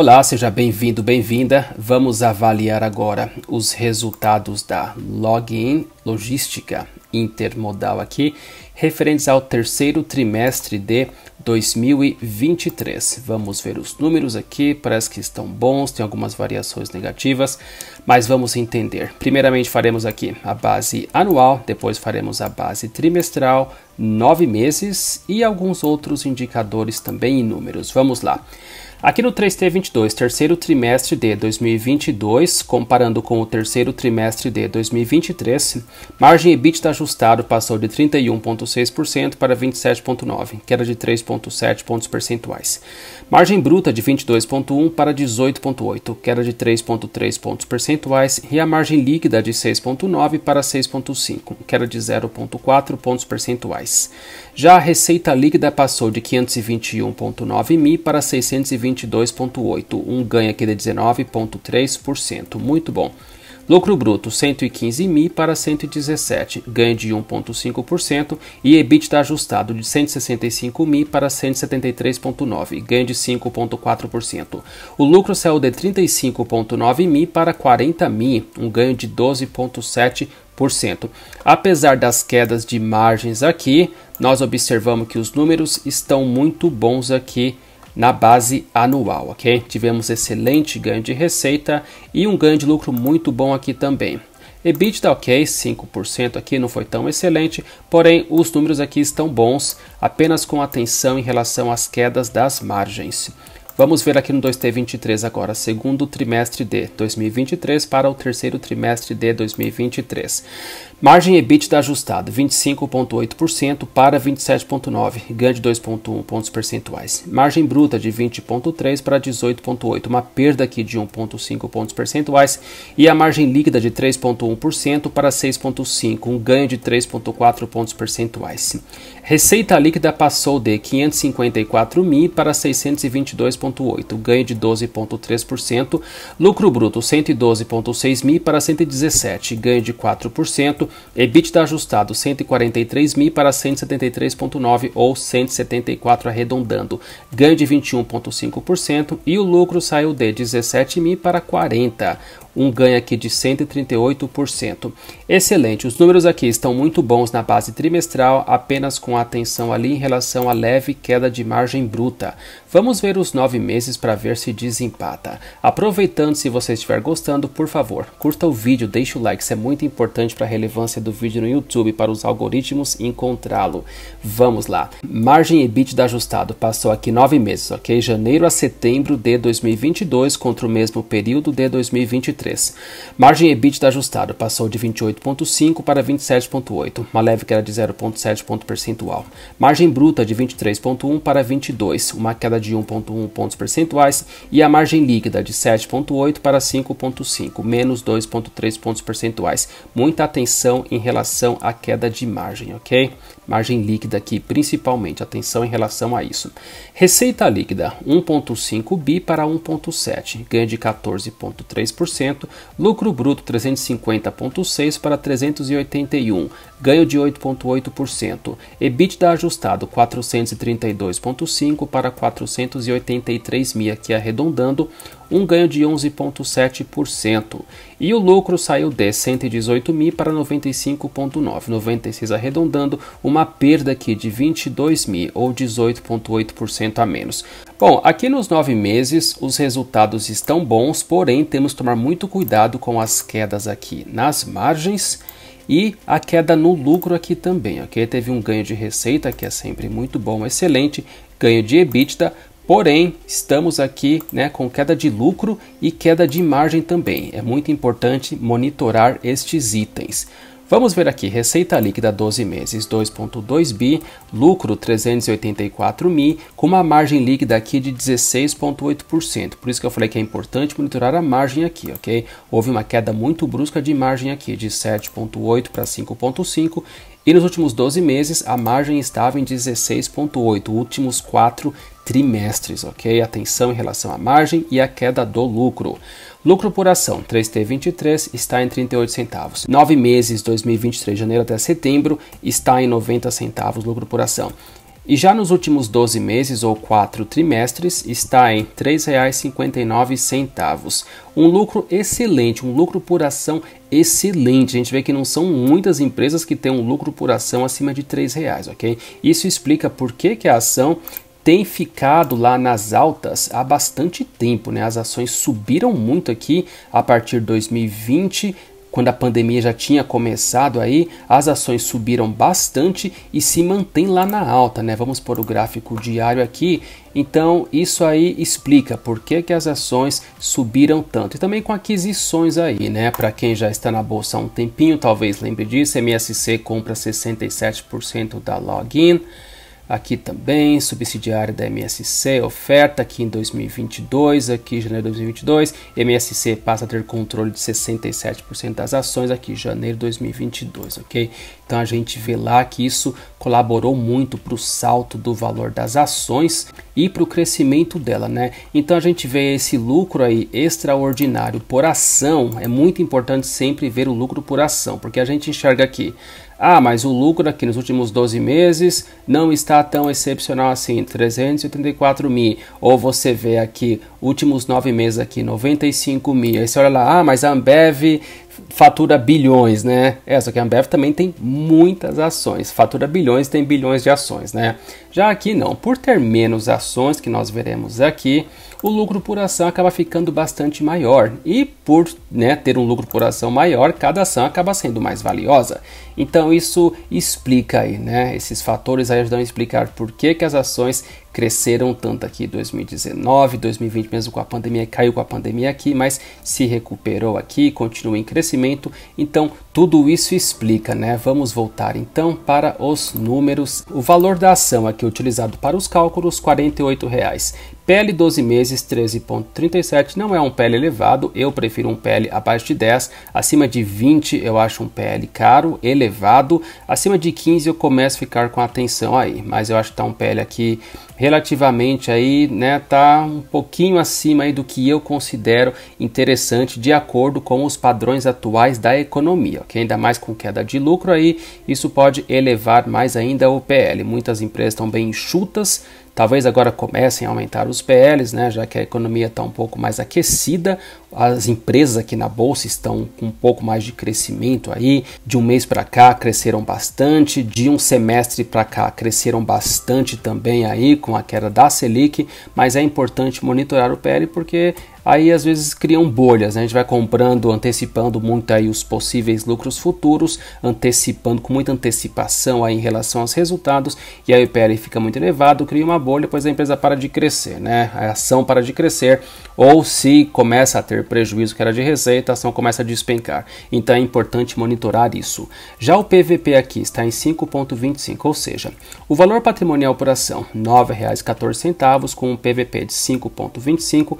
Olá, seja bem-vindo, bem-vinda. Vamos avaliar agora os resultados da Login Logística Intermodal aqui, referentes ao terceiro trimestre de 2023. Vamos ver os números aqui, parece que estão bons, tem algumas variações negativas, mas vamos entender. Primeiramente faremos aqui a base anual, depois faremos a base trimestral, nove meses e alguns outros indicadores também em números. Vamos lá. Aqui no 3T22, terceiro trimestre de 2022, comparando com o terceiro trimestre de 2023, margem EBITDA ajustado passou de 31,6% para 27,9%, queda de 3,7 pontos percentuais. Margem bruta de 22,1% para 18,8%, queda de 3,3 pontos percentuais. E a margem líquida de 6,9% para 6,5%, queda de 0,4 pontos percentuais. Já a receita líquida passou de 521,9 mil para 620 22,8%, um ganho aqui de 19,3%, muito bom. Lucro bruto 115 mil para 117, ganho de 1,5% e EBITDA ajustado de 165 mil para 173,9, ganho de 5,4%. O lucro saiu de 35,9 mil para 40 mil, um ganho de 12,7%. Apesar das quedas de margens aqui, nós observamos que os números estão muito bons aqui na base anual, ok? Tivemos excelente ganho de receita e um ganho de lucro muito bom aqui também. EBITDA ok, 5% aqui não foi tão excelente, porém os números aqui estão bons, apenas com atenção em relação às quedas das margens. Vamos ver aqui no 2T23 agora, segundo trimestre de 2023 para o terceiro trimestre de 2023. Margem EBITDA ajustada 25.8% para 27.9, ganho de 2.1 pontos percentuais. Margem bruta de 20.3 para 18.8, uma perda aqui de 1.5 pontos percentuais e a margem líquida de 3.1% para 6.5, um ganho de 3.4 pontos percentuais. Receita líquida passou de 554 mil para 622,8, ganho de 12,3%. Lucro bruto 112,6 mil para 117, ganho de 4%. EBITDA ajustado 143 mil para 173,9 ou 174 arredondando, ganho de 21,5%. E o lucro saiu de 17 mil para 40 um ganho aqui de 138%. Excelente, os números aqui estão muito bons na base trimestral, apenas com atenção ali em relação à leve queda de margem bruta. Vamos ver os nove meses para ver se desempata. Aproveitando, se você estiver gostando, por favor, curta o vídeo, deixe o like, isso é muito importante para a relevância do vídeo no YouTube, para os algoritmos encontrá-lo. Vamos lá. Margem EBITDA ajustado passou aqui nove meses, ok? Janeiro a setembro de 2022 contra o mesmo período de 2023. 2023. Margem EBITDA ajustada passou de 28,5 para 27,8, uma leve queda de 0,7 ponto percentual. Margem bruta de 23,1 para 22, uma queda de 1,1 pontos percentuais. E a margem líquida de 7,8 para 5,5, menos 2,3 pontos percentuais. Muita atenção em relação à queda de margem, ok? margem líquida aqui, principalmente, atenção em relação a isso. Receita líquida 1,5 bi para 1,7, ganho de 14,3%, lucro bruto 350,6 para 381, ganho de 8,8%, EBITDA ajustado 432,5 para 483 mil, aqui arredondando, um ganho de 11,7%, e o lucro saiu de 118 mil para 95,9, 96 arredondando, uma perda aqui de 22 mil ou 18,8% a menos. Bom, aqui nos nove meses os resultados estão bons, porém temos que tomar muito cuidado com as quedas aqui nas margens e a queda no lucro aqui também, ok? Teve um ganho de receita que é sempre muito bom, excelente, ganho de EBITDA, Porém, estamos aqui né, com queda de lucro e queda de margem também. É muito importante monitorar estes itens. Vamos ver aqui, receita líquida 12 meses 2.2 bi, lucro 384 mil, com uma margem líquida aqui de 16.8%. Por isso que eu falei que é importante monitorar a margem aqui, ok? Houve uma queda muito brusca de margem aqui, de 7.8 para 5.5 e nos últimos 12 meses a margem estava em 16.8, últimos 4 trimestres, ok? Atenção em relação à margem e à queda do lucro. Lucro por ação 3T23 está em 38 centavos. Nove meses 2023, janeiro até setembro, está em 90 centavos lucro por ação. E já nos últimos 12 meses ou 4 trimestres está em R$ 3,59. Um lucro excelente, um lucro por ação excelente. A gente vê que não são muitas empresas que têm um lucro por ação acima de R$ reais, ok? Isso explica por que, que a ação tem ficado lá nas altas há bastante tempo, né? As ações subiram muito aqui a partir de 2020, quando a pandemia já tinha começado aí, as ações subiram bastante e se mantém lá na alta, né? Vamos por o gráfico diário aqui. Então, isso aí explica por que, que as ações subiram tanto. E também com aquisições aí, né? Para quem já está na bolsa há um tempinho, talvez lembre disso, MSC compra 67% da Login aqui também, subsidiária da MSC, oferta aqui em 2022, aqui em janeiro de 2022, MSC passa a ter controle de 67% das ações aqui em janeiro de 2022, ok? Então a gente vê lá que isso colaborou muito para o salto do valor das ações e para o crescimento dela, né? Então a gente vê esse lucro aí extraordinário por ação, é muito importante sempre ver o lucro por ação, porque a gente enxerga aqui ah, mas o lucro aqui nos últimos 12 meses não está tão excepcional assim, 384 mil. Ou você vê aqui, últimos 9 meses aqui, 95 mil. Aí você olha lá, ah, mas a Ambev fatura bilhões, né? Essa é, que a Ambev também tem muitas ações. Fatura bilhões, tem bilhões de ações, né? Já aqui não. Por ter menos ações que nós veremos aqui, o lucro por ação acaba ficando bastante maior. E por né, ter um lucro por ação maior, cada ação acaba sendo mais valiosa. Então isso explica aí, né? Esses fatores ajudam a explicar por que, que as ações cresceram tanto aqui 2019, 2020 mesmo com a pandemia, caiu com a pandemia aqui, mas se recuperou aqui, continua em crescimento. Então, tudo isso explica, né? Vamos voltar então para os números. O valor da ação aqui utilizado para os cálculos, R$ 48,00. PL 12 meses 13.37 não é um PL elevado, eu prefiro um PL abaixo de 10, acima de 20 eu acho um PL caro, elevado, acima de 15 eu começo a ficar com atenção aí, mas eu acho que tá um PL aqui relativamente aí, né, tá um pouquinho acima aí do que eu considero interessante de acordo com os padrões atuais da economia, ok? Ainda mais com queda de lucro aí, isso pode elevar mais ainda o PL. Muitas empresas estão bem enxutas, Talvez agora comecem a aumentar os PLs, né, já que a economia está um pouco mais aquecida, as empresas aqui na bolsa estão com um pouco mais de crescimento aí, de um mês para cá cresceram bastante, de um semestre para cá cresceram bastante também aí, com a queda da Selic, mas é importante monitorar o PL porque aí às vezes criam bolhas. Né? A gente vai comprando, antecipando muito aí os possíveis lucros futuros, antecipando com muita antecipação aí em relação aos resultados, e aí o IPL fica muito elevado, cria uma bolha, pois a empresa para de crescer, né? A ação para de crescer, ou se começa a ter prejuízo que era de receita, a ação começa a despencar. Então é importante monitorar isso. Já o PVP aqui está em 5,25, ou seja, o valor patrimonial por ação R$ 9,14 com um PVP de 5,25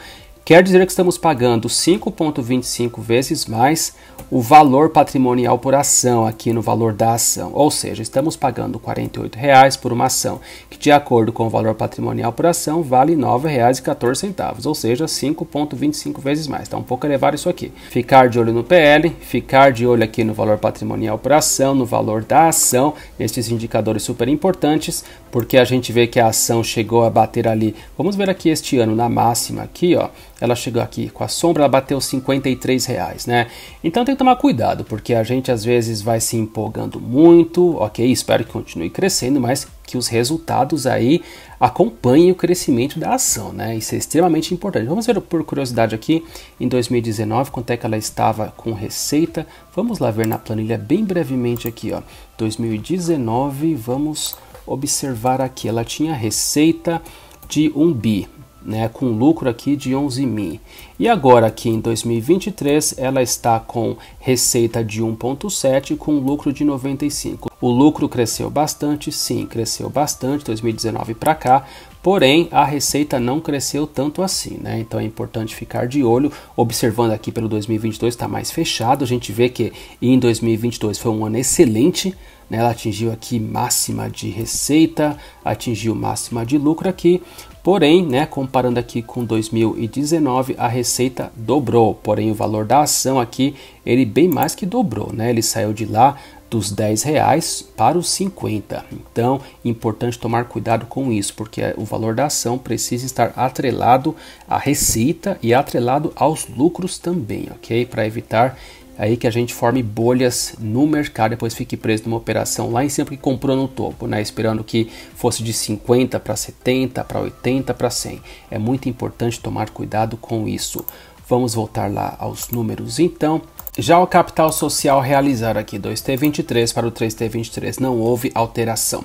Quer dizer que estamos pagando 5,25 vezes mais o valor patrimonial por ação aqui no valor da ação. Ou seja, estamos pagando R$ reais por uma ação que, de acordo com o valor patrimonial por ação, vale R$ 9,14, ou seja, 5,25 vezes mais. Está um pouco elevado isso aqui. Ficar de olho no PL, ficar de olho aqui no valor patrimonial por ação, no valor da ação, Estes indicadores super importantes, porque a gente vê que a ação chegou a bater ali. Vamos ver aqui este ano na máxima aqui, ó, ela chegou aqui com a sombra, ela bateu 53 reais, né? Então tem que tomar cuidado, porque a gente às vezes vai se empolgando muito, ok? Espero que continue crescendo, mas que os resultados aí acompanhem o crescimento da ação, né? Isso é extremamente importante. Vamos ver por curiosidade aqui em 2019 quanto é que ela estava com receita. Vamos lá ver na planilha bem brevemente aqui, ó. 2019, vamos observar aqui, ela tinha receita de 1 bi, né, com lucro aqui de 11 mil. E agora aqui em 2023 ela está com receita de 1.7 com lucro de 95. O lucro cresceu bastante, sim, cresceu bastante 2019 para cá, Porém, a receita não cresceu tanto assim, né? Então é importante ficar de olho, observando aqui pelo 2022 está mais fechado. A gente vê que em 2022 foi um ano excelente, né? Ela atingiu aqui máxima de receita, atingiu máxima de lucro aqui. Porém, né, comparando aqui com 2019, a receita dobrou, porém o valor da ação aqui, ele bem mais que dobrou, né? Ele saiu de lá dos 10 reais para os 50. Então, importante tomar cuidado com isso, porque o valor da ação precisa estar atrelado à receita e atrelado aos lucros também, ok? Para evitar aí que a gente forme bolhas no mercado, depois fique preso numa operação lá em cima que comprou no topo, né? Esperando que fosse de 50 para 70, para 80, para 100. É muito importante tomar cuidado com isso. Vamos voltar lá aos números então. Já o capital social realizado aqui, 2T23 para o 3T23, não houve alteração.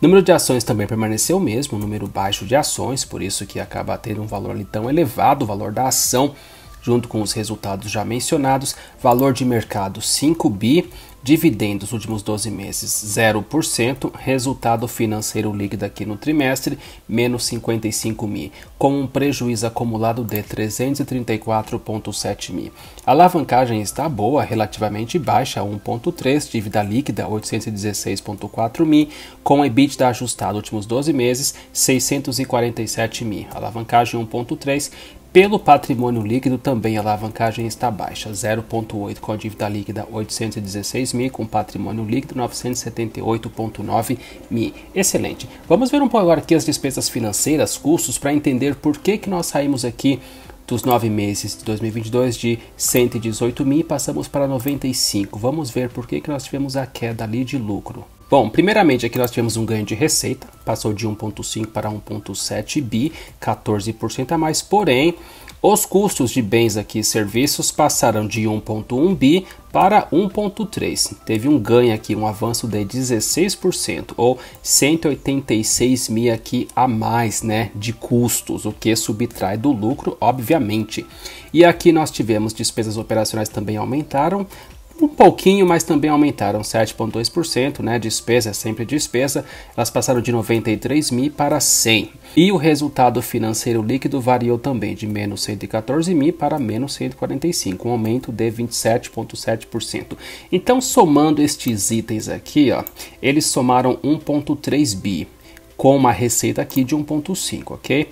número de ações também permaneceu o mesmo, número baixo de ações, por isso que acaba tendo um valor ali tão elevado, o valor da ação junto com os resultados já mencionados, valor de mercado 5 bi, dividendos últimos 12 meses 0%, resultado financeiro líquido aqui no trimestre menos 55 mil, com um prejuízo acumulado de 334,7 mil. A alavancagem está boa, relativamente baixa, 1,3, dívida líquida 816,4 mil, com EBITDA ajustado últimos 12 meses 647 mil, alavancagem 1,3, pelo patrimônio líquido, também a alavancagem está baixa, 0,8 com a dívida líquida 816 mil, com patrimônio líquido 978,9 mil. Excelente. Vamos ver um pouco agora aqui as despesas financeiras, custos, para entender por que, que nós saímos aqui dos nove meses de 2022 de 118 mil e passamos para 95. Vamos ver por que, que nós tivemos a queda ali de lucro. Bom, primeiramente aqui nós tivemos um ganho de receita, passou de 1,5 para 1,7 bi, 14% a mais, porém os custos de bens aqui e serviços passaram de 1,1 bi para 1,3. Teve um ganho aqui, um avanço de 16%, ou 186 mil aqui a mais, né, de custos, o que subtrai do lucro, obviamente. E aqui nós tivemos despesas operacionais também aumentaram, um pouquinho, mas também aumentaram 7,2%, né? Despesa é sempre despesa, elas passaram de 93 mil para 100. E o resultado financeiro líquido variou também de menos 114 mil para menos 145, um aumento de 27,7%. Então, somando estes itens aqui, ó, eles somaram 1,3 bi, com uma receita aqui de 1,5, ok?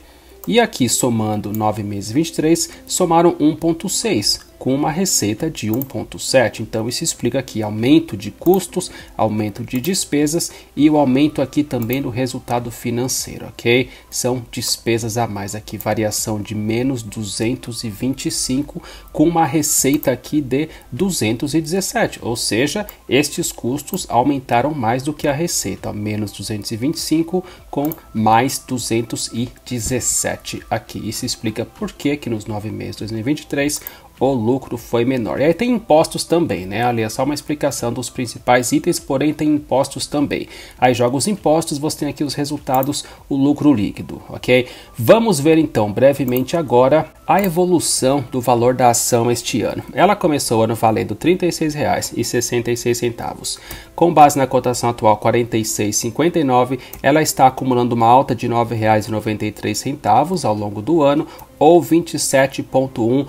E aqui, somando 9 meses 23, somaram 1,6 com uma receita de 1,7. Então isso explica aqui aumento de custos, aumento de despesas e o aumento aqui também do resultado financeiro, ok? São despesas a mais aqui, variação de menos 225 com uma receita aqui de 217, ou seja, estes custos aumentaram mais do que a receita, menos 225 com mais 217 aqui. Isso explica por que que nos nove meses de 2023 o lucro lucro foi menor. E aí tem impostos também, né? Ali é só uma explicação dos principais itens, porém tem impostos também. Aí joga os impostos, você tem aqui os resultados, o lucro líquido, ok? Vamos ver então brevemente agora a evolução do valor da ação este ano. Ela começou o ano valendo R$ 36,66. Com base na cotação atual R$ 46,59, ela está acumulando uma alta de R$ 9,93 ao longo do ano ou 27,1%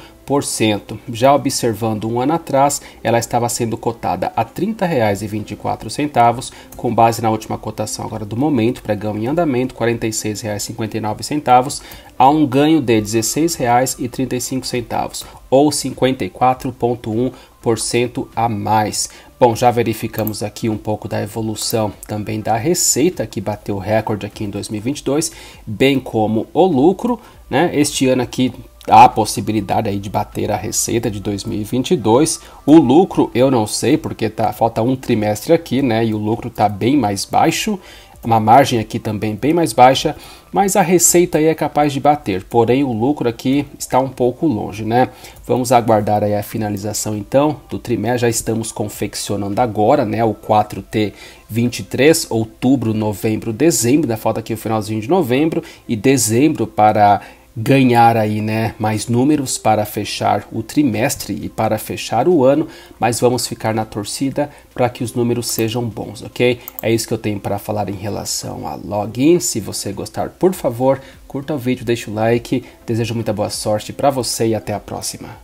já observando um ano atrás, ela estava sendo cotada a R$ 30,24, com base na última cotação agora do momento, pregão em andamento, R$ 46,59, a um ganho de R$ 16,35, ou 54,1% a mais. Bom, já verificamos aqui um pouco da evolução também da receita, que bateu recorde aqui em 2022, bem como o lucro. Né? Este ano aqui há a possibilidade aí de bater a receita de 2022. O lucro eu não sei, porque tá, falta um trimestre aqui, né? E o lucro está bem mais baixo, uma margem aqui também bem mais baixa, mas a receita aí é capaz de bater. Porém, o lucro aqui está um pouco longe, né? Vamos aguardar aí a finalização então do trimestre. Já estamos confeccionando agora, né? O 4T 23, outubro, novembro, dezembro. Da falta aqui o finalzinho de novembro e dezembro para ganhar aí, né, mais números para fechar o trimestre e para fechar o ano, mas vamos ficar na torcida para que os números sejam bons, ok? É isso que eu tenho para falar em relação a login. Se você gostar, por favor, curta o vídeo, deixa o like. Desejo muita boa sorte para você e até a próxima.